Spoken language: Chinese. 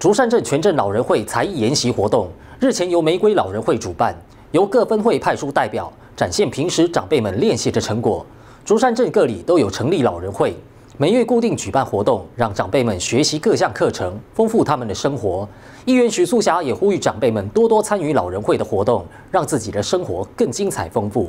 竹山镇全镇老人会才艺研习活动日前由玫瑰老人会主办，由各分会派出代表展现平时长辈们练习的成果。竹山镇各里都有成立老人会，每月固定举办活动，让长辈们学习各项课程，丰富他们的生活。议员许素霞也呼吁长辈们多多参与老人会的活动，让自己的生活更精彩丰富。